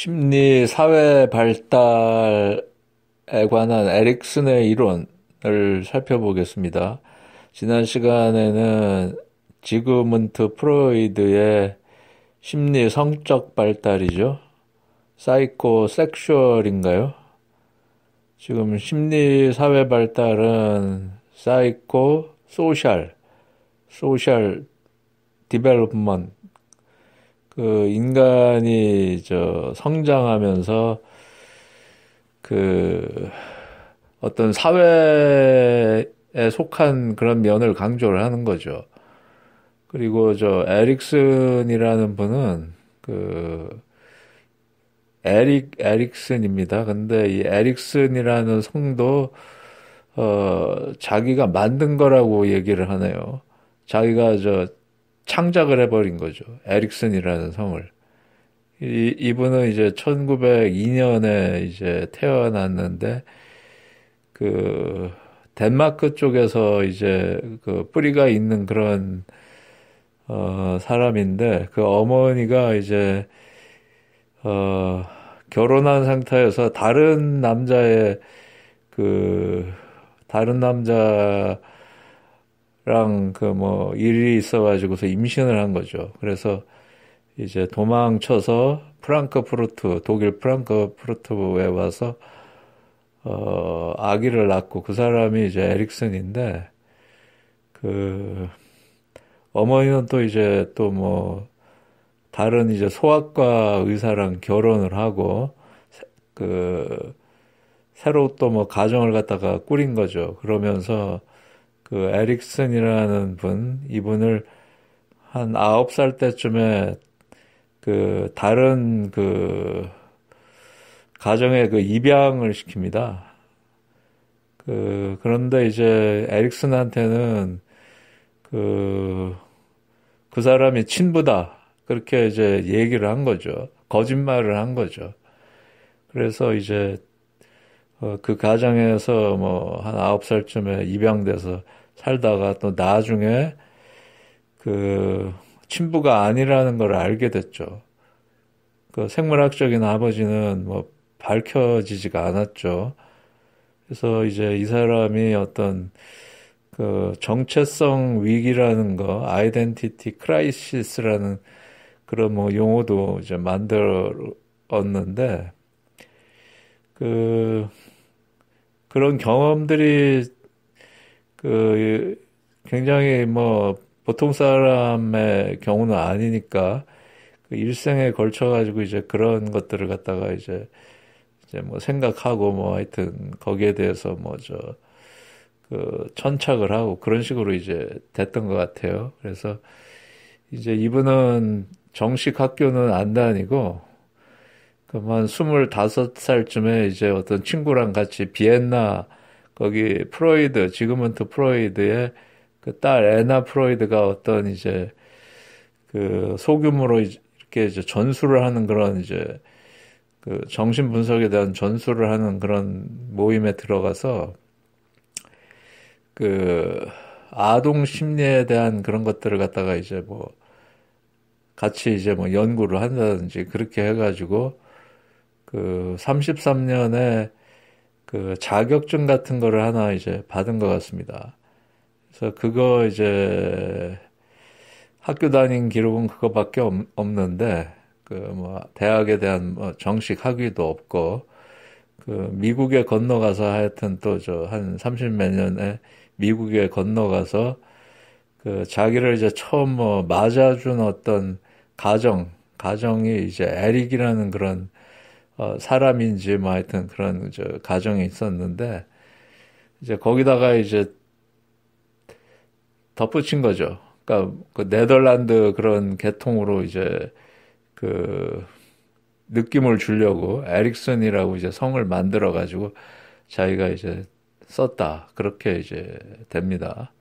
심리 사회 발달에 관한 에릭슨의 이론을 살펴보겠습니다. 지난 시간에는 지그문트 프로이드의 심리 성적 발달이죠. 사이코 섹슈얼인가요? 지금 심리 사회 발달은 사이코 소셜, 소셜 디벨롭먼트 그 인간이 저 성장하면서 그 어떤 사회에 속한 그런 면을 강조를 하는 거죠. 그리고 저 에릭슨이라는 분은 그 에릭 에릭슨입니다. 근데 이 에릭슨이라는 성도 어 자기가 만든 거라고 얘기를 하네요. 자기가 저 창작을 해버린 거죠. 에릭슨이라는 성을. 이, 이분은 이제 1902년에 이제 태어났는데, 그, 덴마크 쪽에서 이제 그 뿌리가 있는 그런, 어, 사람인데, 그 어머니가 이제, 어, 결혼한 상태에서 다른 남자의 그, 다른 남자, 랑그뭐 일이 있어가지고서 임신을 한 거죠. 그래서 이제 도망쳐서 프랑크푸르트 독일 프랑크푸르트에 와서 어 아기를 낳고 그 사람이 이제 에릭슨인데 그 어머니는 또 이제 또 뭐 다른 이제 소아과 의사랑 결혼을 하고 그 새로 또 뭐 가정을 갖다가 꾸린 거죠. 그러면서 그 에릭슨이라는 분, 이분을 한 아홉 살 때쯤에 그 다른 그 가정에 그 입양을 시킵니다. 그 그런데 이제 에릭슨한테는 그, 그 사람이 친부다. 그렇게 이제 얘기를 한 거죠. 거짓말을 한 거죠. 그래서 이제 어, 그 가정에서 뭐 한 아홉 살쯤에 입양돼서 살다가 또 나중에 그 친부가 아니라는 걸 알게 됐죠. 그 생물학적인 아버지는 뭐 밝혀지지가 않았죠. 그래서 이제 이 사람이 어떤 그 정체성 위기라는 거, 아이덴티티 크라이시스라는 그런 뭐 용어도 이제 만들었는데 그 그런 경험들이 그 굉장히 뭐 보통 사람의 경우는 아니니까 그 일생에 걸쳐 가지고 이제 그런 것들을 갖다가 이제 이제 뭐 생각하고 뭐 하여튼 거기에 대해서 뭐저그 천착을 하고 그런 식으로 이제 됐던 것 같아요. 그래서 이제 이분은 정식 학교는 안 다니고 그럼 한 25살쯤에 이제 어떤 친구랑 같이 비엔나 거기 프로이드, 지금은 또 프로이드의 그딸 에나 프로이드가 어떤 이제 그 소규모로 이렇게 이제 전수를 하는 그런 이제 그 정신 분석에 대한 전수를 하는 그런 모임에 들어가서 그 아동 심리에 대한 그런 것들을 갖다가 이제 뭐 같이 이제 뭐 연구를 한다든지 그렇게 해가지고 그 33년에 그 자격증 같은 거를 하나 이제 받은 것 같습니다. 그래서 그거 이제 학교 다닌 기록은 그거밖에 없는데 그 뭐 대학에 대한 뭐 정식 학위도 없고 그 미국에 건너가서 하여튼 또 저 한 30몇 년에 미국에 건너가서 그 자기를 이제 처음 뭐 맞아준 어떤 가정 가정이 이제 에릭이라는 그런 어, 사람인지 뭐 하여튼 그런 저 가정이 있었는데 이제 거기다가 이제 덧붙인 거죠. 그러니까 그 네덜란드 그런 계통으로 이제 그 느낌을 주려고 에릭슨이라고 이제 성을 만들어 가지고 자기가 이제 썼다 그렇게 이제 됩니다.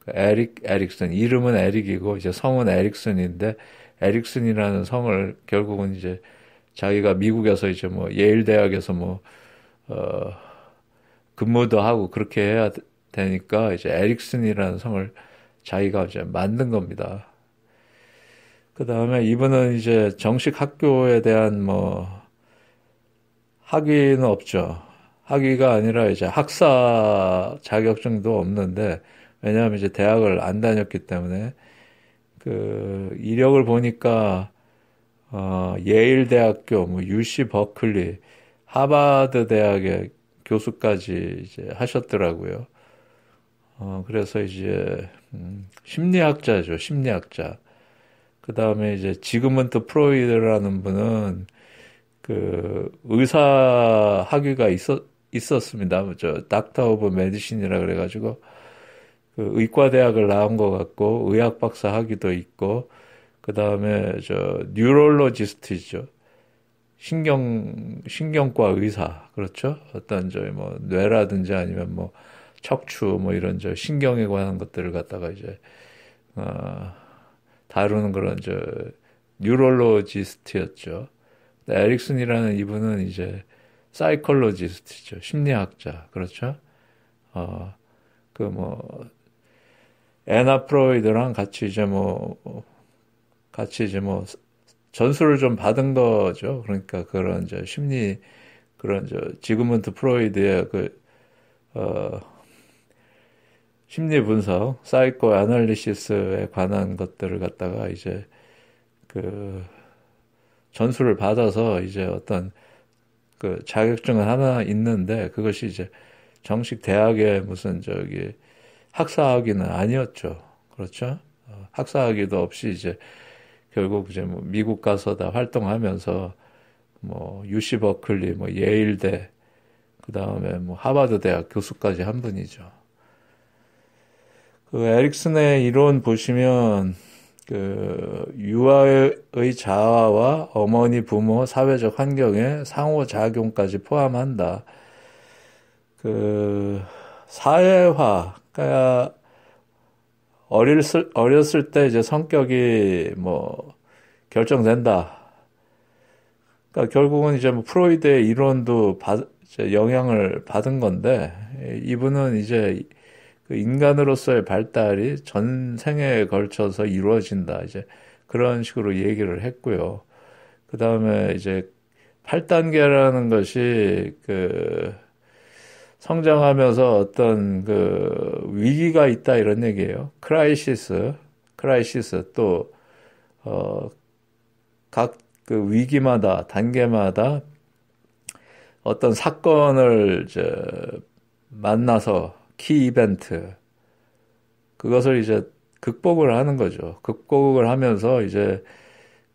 그 에릭 에릭슨 이름은 에릭이고 이제 성은 에릭슨인데 에릭슨이라는 성을 결국은 이제 자기가 미국에서 이제 뭐 예일 대학에서 뭐 어, 근무도 하고 그렇게 해야 되니까 이제 에릭슨이라는 성을 자기가 이제 만든 겁니다. 그 다음에 이분은 이제 정식 학교에 대한 뭐 학위는 없죠. 학위가 아니라 이제 학사 자격증도 없는데 왜냐하면 이제 대학을 안 다녔기 때문에 그 이력을 보니까 어, 예일대학교, 뭐 UC 버클리, 하버드 대학의 교수까지 이제 하셨더라고요. 어, 그래서 이제 음, 심리학자죠, 심리학자. 그 다음에 이제 지금은 또 프로이드라는 분은 그 의사 학위가 있었 있었습니다. 뭐 저 닥터 오브 메디신이라 그래가지고 그 의과대학을 나온 것 같고 의학 박사 학위도 있고 그 다음에 저 뉴럴로지스트죠. 신경 신경과 의사 그렇죠. 어떤 저희 뭐 뇌라든지 아니면 뭐 척추 뭐 이런 저 신경에 관한 것들을 갖다가 이제 어, 다루는 그런 저 뉴럴로지스트였죠. 에릭슨이라는 이분은 이제 사이콜로지스트죠. 심리학자 그렇죠. 어그 뭐 에나 프로이드랑 같이 이제 뭐 같이 이제 뭐 전술을 좀 받은 거죠. 그러니까 그런 저 심리 그런 저 지그문트 프로이드의 그 어, 심리 분석, 사이코 애널리시스에 관한 것들을 갖다가 이제 그 전술을 받아서 이제 어떤 그 자격증은 하나 있는데 그것이 이제 정식 대학의 무슨 저기 학사학위는 아니었죠. 그렇죠? 어, 학사학위도 없이 이제 결국 이제 뭐 미국 가서 다 활동하면서 뭐 유시 버클리, 뭐 예일대, 그 다음에 뭐 하버드 대학 교수까지 한 분이죠. 그 에릭슨의 이론 보시면 그 유아의 자아와 어머니, 부모, 사회적 환경의 상호작용까지 포함한다. 그 사회화, 그러니까 어렸을, 어렸을 때 이제 성격이 뭐 결정된다. 그러니까 결국은 이제 뭐 프로이드의 이론도 받, 영향을 받은 건데 이분은 이제 그 인간으로서의 발달이 전생에 걸쳐서 이루어진다. 이제 그런 식으로 얘기를 했고요. 그 다음에 이제 8단계라는 것이 그 성장하면서 어떤 그 위기가 있다 이런 얘기예요. 크라이시스, 크라이시스 또각그 어, 위기마다 단계마다 어떤 사건을 저 만나서 키 이벤트 그것을 이제 극복을 하는 거죠. 극복을 하면서 이제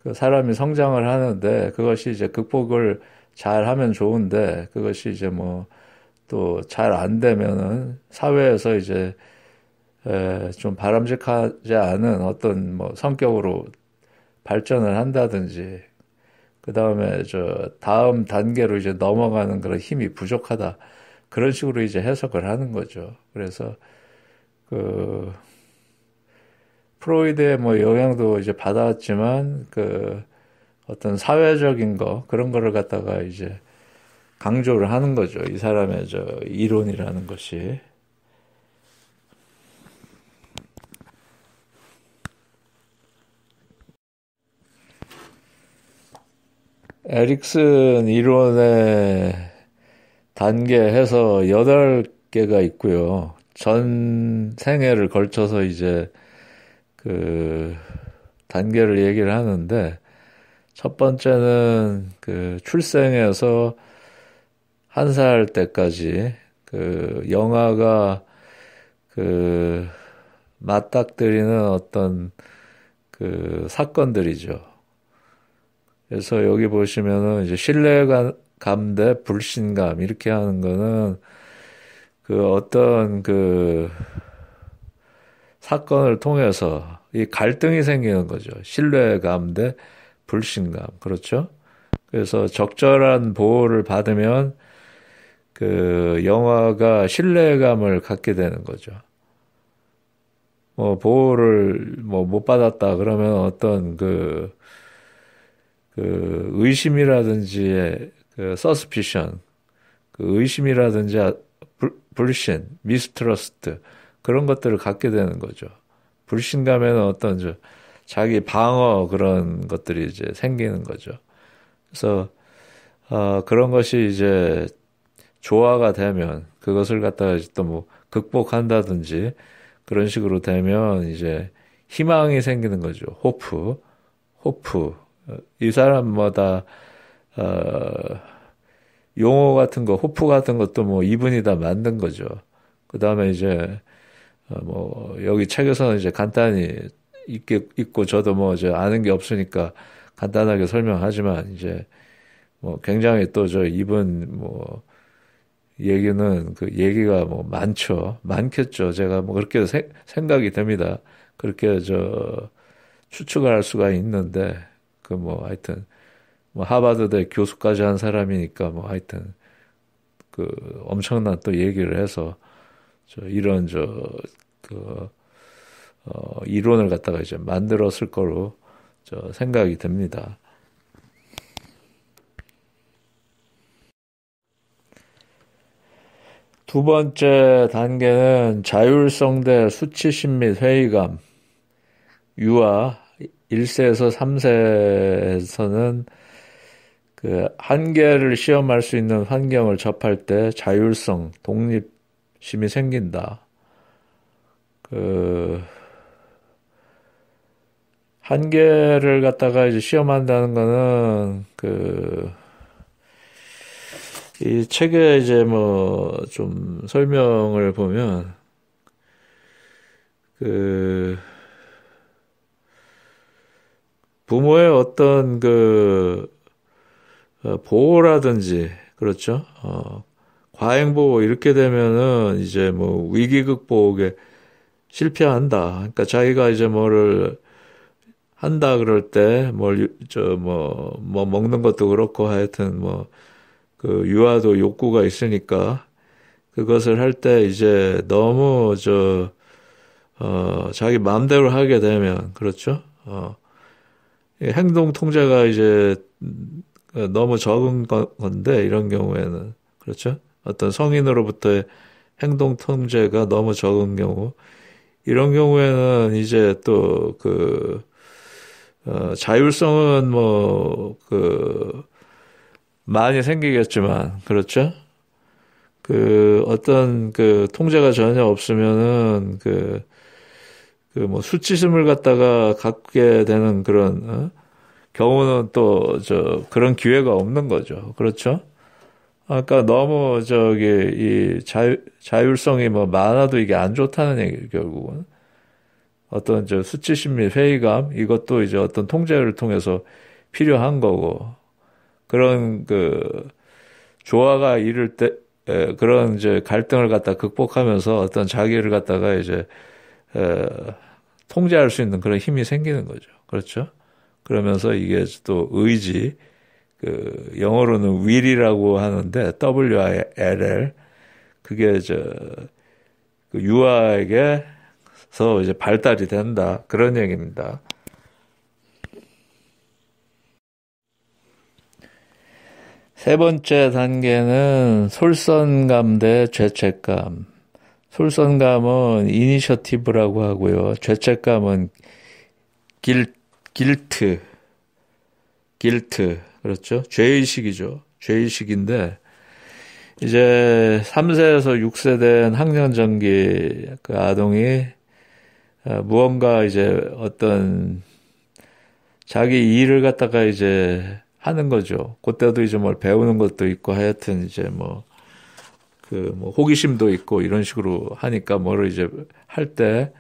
그 사람이 성장을 하는데 그것이 이제 극복을 잘 하면 좋은데 그것이 이제 뭐 또잘안 되면은 사회에서 이제 에, 좀 바람직하지 않은 어떤 뭐 성격으로 발전을 한다든지 그 다음에 저 다음 단계로 이제 넘어가는 그런 힘이 부족하다 그런 식으로 이제 해석을 하는 거죠. 그래서 그 프로이드의 뭐 영향도 이제 받아왔지만그 어떤 사회적인 거 그런 거를 갖다가 이제 강조를 하는 거죠. 이 사람의 저 이론이라는 것이. 에릭슨 이론의 단계에서 여덟 개가 있고요. 전 생애를 걸쳐서 이제 그 단계를 얘기를 하는데 첫 번째는 그 출생에서 한살 때까지 그 영화가 그 맞닥뜨리는 어떤 그 사건들이죠. 그래서 여기 보시면은 이제 신뢰감 대 불신감 이렇게 하는 거는 그 어떤 그 사건을 통해서 이 갈등이 생기는 거죠. 신뢰감 대 불신감. 그렇죠? 그래서 적절한 보호를 받으면 그 영화가 신뢰감을 갖게 되는 거죠. 뭐 보호를 뭐 못 받았다 그러면 어떤 그, 그 의심이라든지 그 서스피션, 그 의심이라든지 아, 불, 불신, 미스트러스트 그런 것들을 갖게 되는 거죠. 불신감에는 어떤 저 자기 방어 그런 것들이 이제 생기는 거죠. 그래서 어, 그런 것이 이제 조화가 되면 그것을 갖다가 또 뭐 극복한다든지 그런 식으로 되면 이제 희망이 생기는 거죠. 호프, 호프. 이 사람마다 어, 용어 같은 거, 호프 같은 것도 뭐 이분이 다 만든 거죠. 그 다음에 이제 어, 뭐 여기 책에서는 이제 간단히 있게 있고 저도 뭐 이제 아는 게 없으니까 간단하게 설명하지만 이제 뭐 굉장히 또 저 이분 뭐 얘기는 그 얘기가 뭐 많죠. 많겠죠. 제가 뭐 그렇게 세, 생각이 됩니다. 그렇게 저 추측을 할 수가 있는데 그 뭐 하여튼 뭐 하버드대 교수까지 한 사람이니까 뭐 하여튼 그 엄청난 또 얘기를 해서 저 이런 저 그 어, 이론을 갖다가 이제 만들었을 거로 저 생각이 됩니다. 두 번째 단계는 자율성 대 수치심 및 회의감. 유아 1세에서 3세에서는 그 한계를 시험할 수 있는 환경을 접할 때 자율성, 독립심이 생긴다. 그 한계를 갖다가 이제 시험한다는 거는 그 이책에 이제 뭐 좀 설명을 보면 그 부모의 어떤 그 어, 보호라든지 그렇죠. 어, 과잉 보호 이렇게 되면은 이제 뭐 위기극 보호에 실패한다. 그러니까 자기가 이제 뭐를 한다 그럴 때 뭘 저뭐뭐 뭐 먹는 것도 그렇고 하여튼 뭐그 유아도 욕구가 있으니까 그것을 할 때 이제 너무 저, 어, 자기 마음대로 하게 되면, 그렇죠? 어, 행동 통제가 이제 너무 적은 건데, 이런 경우에는, 그렇죠? 어떤 성인으로부터의 행동 통제가 너무 적은 경우, 이런 경우에는 이제 또 그, 어, 자율성은 뭐, 그, 많이 생기겠지만, 그렇죠? 그, 어떤 그 통제가 전혀 없으면은 그, 그 뭐 수치심을 갖다가 갖게 되는 그런, 어? 경우는 또, 저, 그런 기회가 없는 거죠. 그렇죠? 아까 너무 저기, 이 자유, 자율성이 뭐 많아도 이게 안 좋다는 얘기예요, 결국은. 어떤 저 수치심 및 회의감, 이것도 이제 어떤 통제를 통해서 필요한 거고, 그런 그 조화가 이를 때 에, 그런 이제 갈등을 갖다 극복하면서 어떤 자기를 갖다가 이제 에, 통제할 수 있는 그런 힘이 생기는 거죠. 그렇죠? 그러면서 이게 또 의지 그 영어로는 will이라고 하는데 W I L L 그게 저그 유아에게서 이제 발달이 된다 그런 얘기입니다. 세 번째 단계는 솔선감 대 죄책감. 솔선감은 이니셔티브라고 하고요. 죄책감은 길, 길트. 길트. 그렇죠? 죄의식이죠. 죄의식인데, 이제 3세에서 6세 된 학년전기 그 아동이 어, 무언가 이제 어떤 자기 일을 갖다가 이제 하는 거죠. 그때도 이제 뭘 배우는 것도 있고 하여튼 이제 뭐, 그, 뭐, 호기심도 있고 이런 식으로 하니까 뭐를 이제 할 때,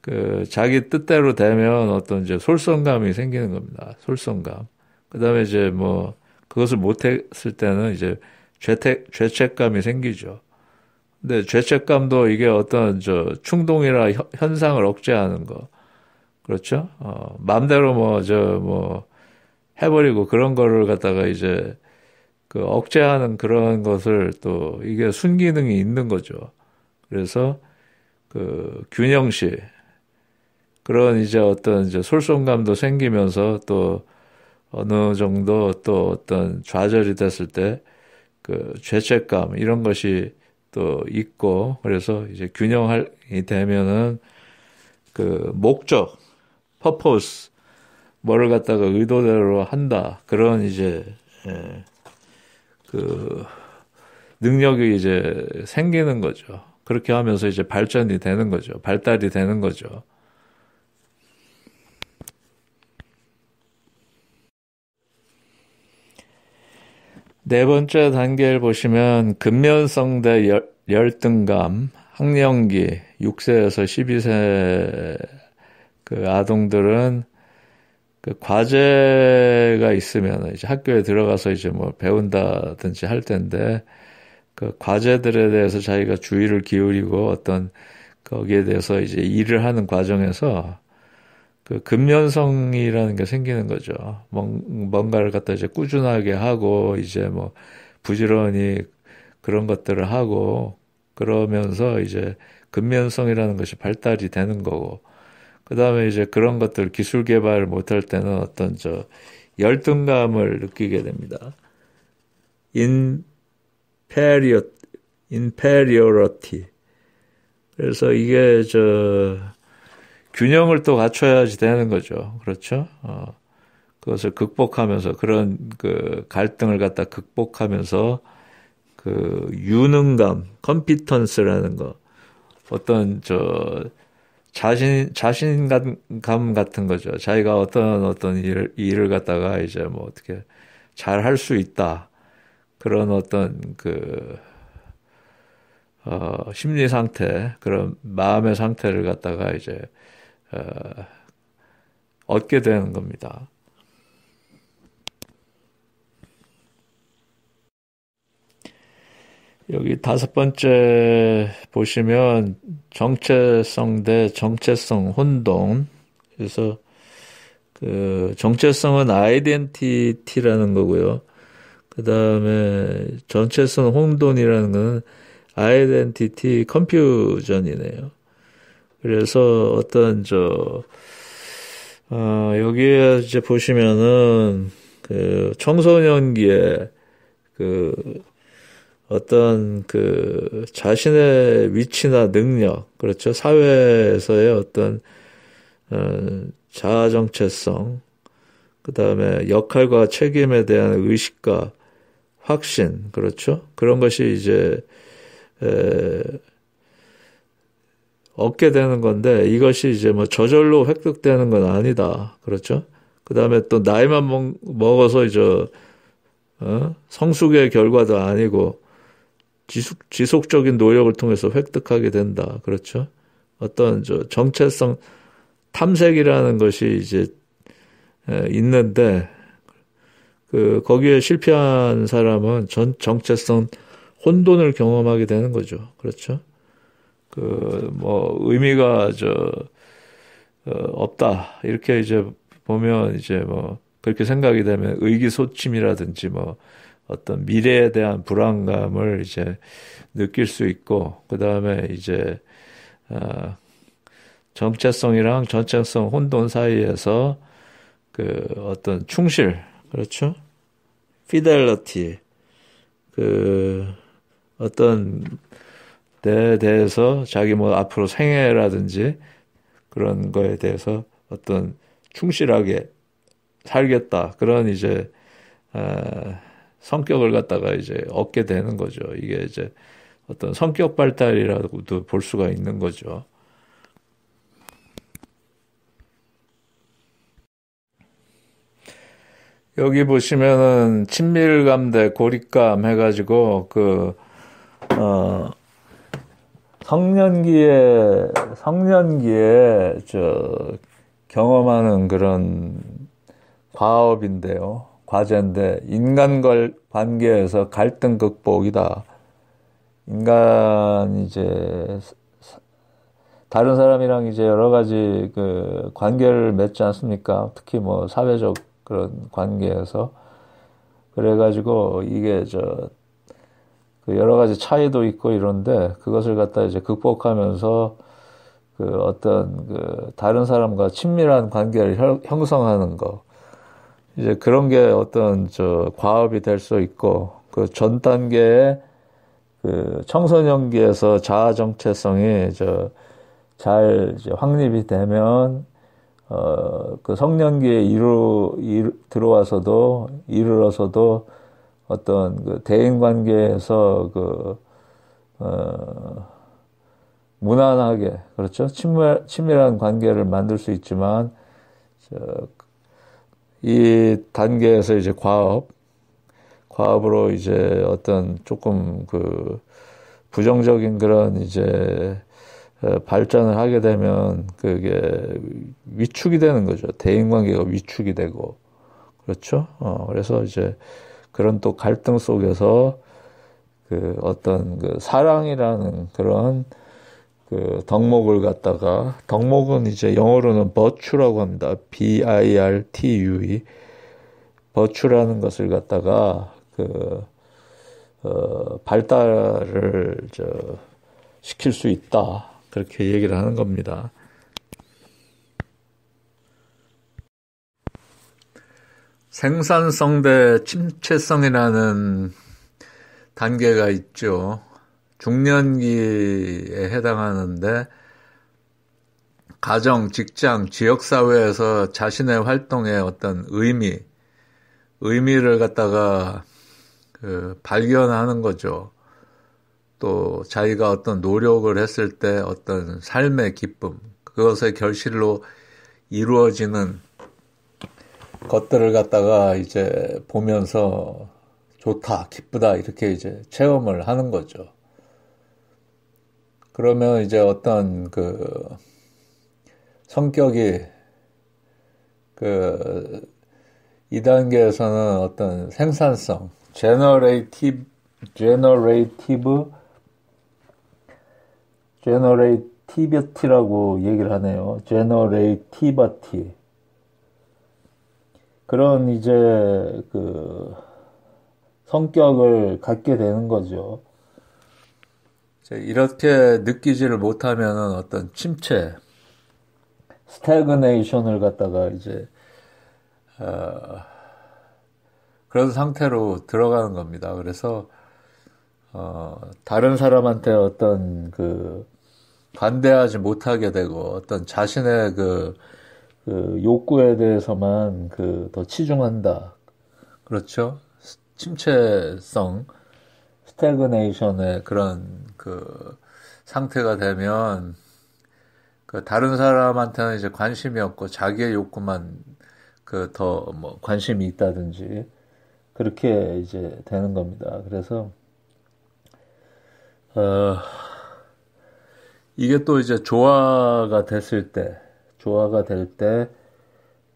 그, 자기 뜻대로 되면 어떤 이제 솔선감이 생기는 겁니다. 솔선감. 그 다음에 이제 뭐, 그것을 못했을 때는 이제 죄책, 죄책감이 생기죠. 근데 죄책감도 이게 어떤 저 충동이나 현상을 억제하는 거. 그렇죠? 어, 마음대로 뭐, 저, 뭐, 해버리고 그런 거를 갖다가 이제 그 억제하는 그런 것을 또 이게 순기능이 있는 거죠. 그래서 그 균형시 그런 이제 어떤 이제 솔선감도 생기면서 또 어느 정도 또 어떤 좌절이 됐을 때 그 죄책감 이런 것이 또 있고 그래서 이제 균형이 되면은 그 목적, 퍼포스 뭐를 갖다가 의도대로 한다. 그런 이제 예, 그 능력이 이제 생기는 거죠. 그렇게 하면서 이제 발전이 되는 거죠. 발달이 되는 거죠. 네 번째 단계를 보시면 근면성 대 열, 열등감, 학령기 6세에서 12세 그 아동들은 그 과제가 있으면 이제 학교에 들어가서 이제 뭐 배운다든지 할 텐데 그 과제들에 대해서 자기가 주의를 기울이고 어떤 거기에 대해서 이제 일을 하는 과정에서 그 근면성이라는 게 생기는 거죠. 뭔가를 갖다 이제 꾸준하게 하고 이제 뭐 부지런히 그런 것들을 하고 그러면서 이제 근면성이라는 것이 발달이 되는 거고 그 다음에 이제 그런 것들 기술 개발 못할 때는 어떤 저 열등감을 느끼게 됩니다. 인페리어, 인페리어러티. 그래서 이게 저 균형을 또 갖춰야지 되는 거죠. 그렇죠? 어, 그것을 극복하면서 그런 그 갈등을 갖다 극복하면서 그 유능감, 컴피턴스라는 거 어떤 저 자신 자신감 같은 거죠. 자기가 어떤 어떤 일을 일을 갖다가 이제 뭐 어떻게 잘 할 수 있다 그런 어떤 그 어, 심리 상태 그런 마음의 상태를 갖다가 이제 어, 얻게 되는 겁니다. 여기 다섯 번째 보시면 정체성 대 정체성 혼동. 그래서 그 정체성은 아이덴티티라는 거고요. 그 다음에 정체성 혼돈이라는 건 아이덴티티 컴퓨전이네요 그래서 어떤 저 어, 여기에 이제 보시면은 그 청소년기에 그 어떤 그 자신의 위치나 능력, 그렇죠. 사회에서의 어떤 어, 자아 정체성, 그 다음에 역할과 책임에 대한 의식과 확신, 그렇죠. 그런 것이 이제 에, 얻게 되는 건데 이것이 이제 뭐 저절로 획득되는 건 아니다, 그렇죠. 그 다음에 또 나이만 먹, 어서 이제 어? 성숙의 결과도 아니고 지속, 지속적인 노력을 통해서 획득하게 된다. 그렇죠? 어떤 저 정체성 탐색이라는 것이 이제 있는데 그 거기에 실패한 사람은 전 정체성 혼돈을 경험하게 되는 거죠. 그렇죠? 그 뭐 의미가 저 어, 없다 이렇게 이제 보면 이제 뭐 그렇게 생각이 되면 의기소침이라든지 뭐 어떤 미래에 대한 불안감을 이제 느낄 수 있고 그 다음에 이제 어, 정체성이랑 전체성 혼돈 사이에서 그 어떤 충실 그렇죠? 피델러티 그 어떤 데 대해서 자기 뭐 앞으로 생애라든지 그런 거에 대해서 어떤 충실하게 살겠다 그런 이제 어, 성격을 갖다가 이제 얻게 되는 거죠. 이게 이제 어떤 성격 발달이라고도 볼 수가 있는 거죠. 여기 보시면은 친밀감 대 고립감 해가지고 그 어, 성년기에 성년기에 저 경험하는 그런 과업인데요. 과제인데 인간과 관계에서 갈등 극복이다. 인간 이제 다른 사람이랑 이제 여러 가지 그 관계를 맺지 않습니까? 특히 뭐 사회적 그런 관계에서 그래가지고 이게 저 그 여러 가지 차이도 있고 이런데 그것을 갖다 이제 극복하면서 그 어떤 그 다른 사람과 친밀한 관계를 형성하는 거 이제 그런 게 어떤 저 과업이 될 수 있고 그 전 단계에 그, 그 청소년기에서 자아 정체성이 저 잘 이제 확립이 되면 어 그 성년기에 이루, 이루 들어와서도 이르러서도 어떤 그 대인 관계에서 그 어, 무난하게 그렇죠 친밀, 친밀한 관계를 만들 수 있지만 저이 단계에서 이제 과업, 과업으로 이제 어떤 조금 그 부정적인 그런 이제 어, 발전을 하게 되면 그게 위축이 되는 거죠. 대인 관계가 위축이 되고. 그렇죠? 어, 그래서 이제 그런 또 갈등 속에서 그 어떤 그 사랑이라는 그런 그 덕목을 갖다가 덕목은 이제 영어로는 버추라고 합니다. B I R T U E 버추라는 것을 갖다가 그 어, 발달을 저 시킬 수 있다 그렇게 얘기를 하는 겁니다. 생산성 대 침체성이라는 단계가 있죠. 중년기에 해당하는데 가정, 직장, 지역사회에서 자신의 활동의 어떤 의미, 의미를 갖다가 그 발견하는 거죠. 또 자기가 어떤 노력을 했을 때 어떤 삶의 기쁨, 그것의 결실로 이루어지는 것들을 갖다가 이제 보면서 좋다, 기쁘다, 이렇게 이제 체험을 하는 거죠. 그러면 이제 어떤 그 성격이 그 이단계에서는 어떤 생산성, generative, generative, generativity라고 얘기를 하네요. generativity. 그런 이제 그 성격을 갖게 되는 거죠. 이렇게 느끼지를 못하면 어떤 침체, 스태그네이션을 갖다가 이제 어, 그런 상태로 들어가는 겁니다. 그래서 어, 다른 사람한테 어떤 그 반대하지 못하게 되고 어떤 자신의 그, 그 욕구에 대해서만 그 더 치중한다. 그렇죠? 침체성. 스태그네이션의 그런 그 상태가 되면 그 다른 사람한테는 이제 관심이 없고 자기의 욕구만 그 더 뭐 관심이 있다든지 그렇게 이제 되는 겁니다. 그래서 어 이게 또 이제 조화가 됐을 때 조화가 될 때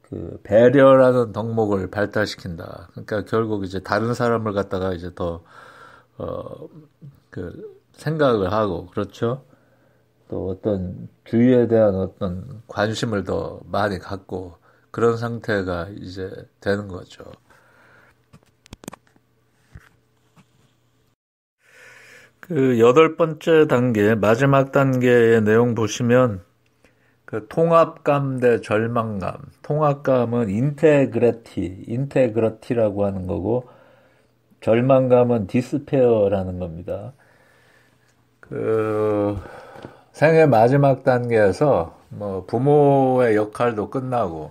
그 배려라는 덕목을 발달시킨다. 그러니까 결국 이제 다른 사람을 갖다가 이제 더 어, 그 생각을 하고 그렇죠. 또 어떤 주위에 대한 어떤 관심을 더 많이 갖고 그런 상태가 이제 되는 거죠. 그 여덟 번째 단계 마지막 단계의 내용 보시면 그 통합감 대 절망감. 통합감은 인테그레티, 인테그레티라고 하는 거고 절망감은 디스페어라는 겁니다. 그 생애 마지막 단계에서 뭐 부모의 역할도 끝나고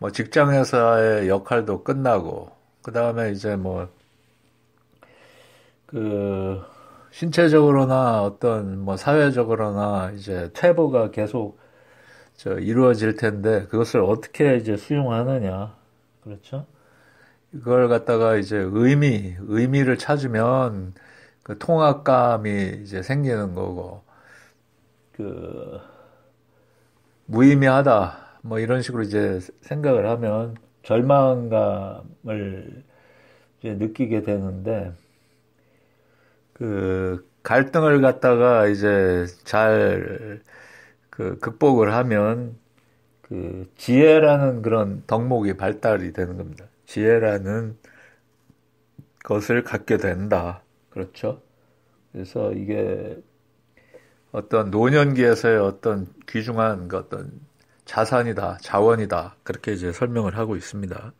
뭐 직장에서의 역할도 끝나고 뭐 그 다음에 이제 뭐 그 신체적으로나 어떤 뭐 사회적으로나 이제 퇴보가 계속 저 이루어질 텐데 그것을 어떻게 이제 수용하느냐 그렇죠? 이걸 갖다가 이제 의미, 의미를 찾으면 그 통합감이 이제 생기는 거고, 그, 무의미하다, 뭐 이런 식으로 이제 생각을 하면 절망감을 이제 느끼게 되는데, 그, 갈등을 갖다가 이제 잘, 그, 극복을 하면, 그, 지혜라는 그런 덕목이 발달이 되는 겁니다. 지혜라는 것을 갖게 된다. 그렇죠? 그래서 이게 어떤 노년기에서의 어떤 귀중한 그 어떤 자산이다, 자원이다. 그렇게 이제 설명을 하고 있습니다.